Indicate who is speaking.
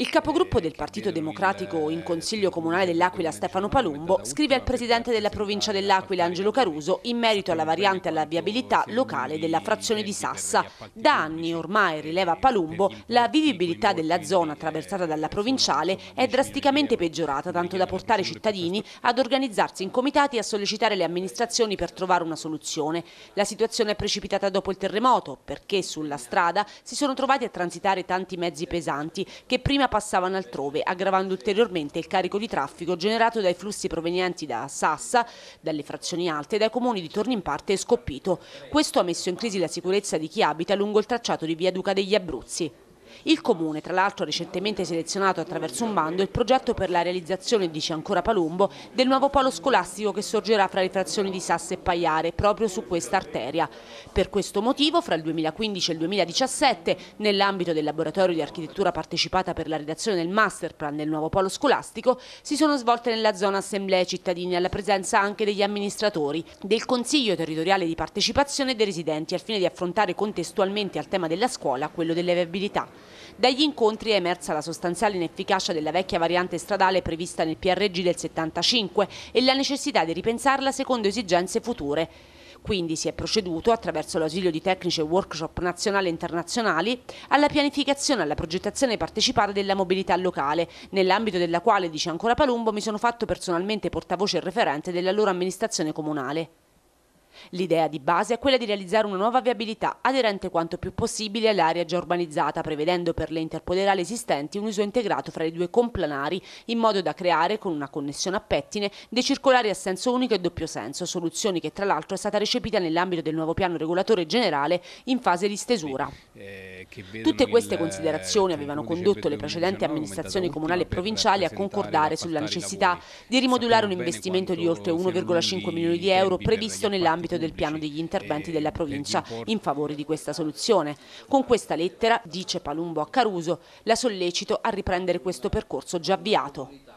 Speaker 1: Il capogruppo del Partito Democratico in Consiglio Comunale dell'Aquila Stefano Palumbo scrive al presidente della provincia dell'Aquila Angelo Caruso in merito alla variante alla viabilità locale della frazione di Sassa. Da anni ormai, rileva Palumbo, la vivibilità della zona attraversata dalla provinciale è drasticamente peggiorata, tanto da portare i cittadini ad organizzarsi in comitati e a sollecitare le amministrazioni per trovare una soluzione. La situazione è precipitata dopo il terremoto, perché sulla strada si sono trovati a transitare tanti mezzi pesanti che prima passavano altrove, aggravando ulteriormente il carico di traffico generato dai flussi provenienti da Sassa, dalle frazioni alte e dai comuni di Torni Tornimparte e Scoppito. Questo ha messo in crisi la sicurezza di chi abita lungo il tracciato di via Duca degli Abruzzi. Il Comune, tra l'altro, ha recentemente selezionato attraverso un bando il progetto per la realizzazione, dice ancora Palumbo, del nuovo polo scolastico che sorgerà fra le frazioni di Sasse e Paiare, proprio su questa arteria. Per questo motivo, fra il 2015 e il 2017, nell'ambito del laboratorio di architettura partecipata per la redazione del master plan del nuovo polo scolastico, si sono svolte nella zona assemblee cittadine alla presenza anche degli amministratori, del Consiglio territoriale di partecipazione e dei residenti al fine di affrontare contestualmente al tema della scuola quello delle viabilità. Dagli incontri è emersa la sostanziale inefficacia della vecchia variante stradale prevista nel PRG del 75 e la necessità di ripensarla secondo esigenze future. Quindi si è proceduto, attraverso l'ausilio di tecnici e workshop nazionali e internazionali, alla pianificazione e alla progettazione partecipata della mobilità locale, nell'ambito della quale, dice ancora Palumbo, mi sono fatto personalmente portavoce e referente della loro amministrazione comunale. L'idea di base è quella di realizzare una nuova viabilità aderente quanto più possibile all'area già urbanizzata, prevedendo per le interpoderali esistenti un uso integrato fra i due complanari, in modo da creare, con una connessione a pettine, dei circolari a senso unico e doppio senso, soluzioni che tra l'altro è stata recepita nell'ambito del nuovo piano regolatore generale in fase di stesura. Eh, Tutte queste considerazioni avevano condotto le precedenti amministrazioni comunali e provinciali a concordare sulla necessità di rimodulare un investimento di oltre 1,5 milioni di euro previsto nell'ambito nell'ambito del piano degli interventi della provincia in favore di questa soluzione. Con questa lettera, dice Palumbo a Caruso, la sollecito a riprendere questo percorso già avviato.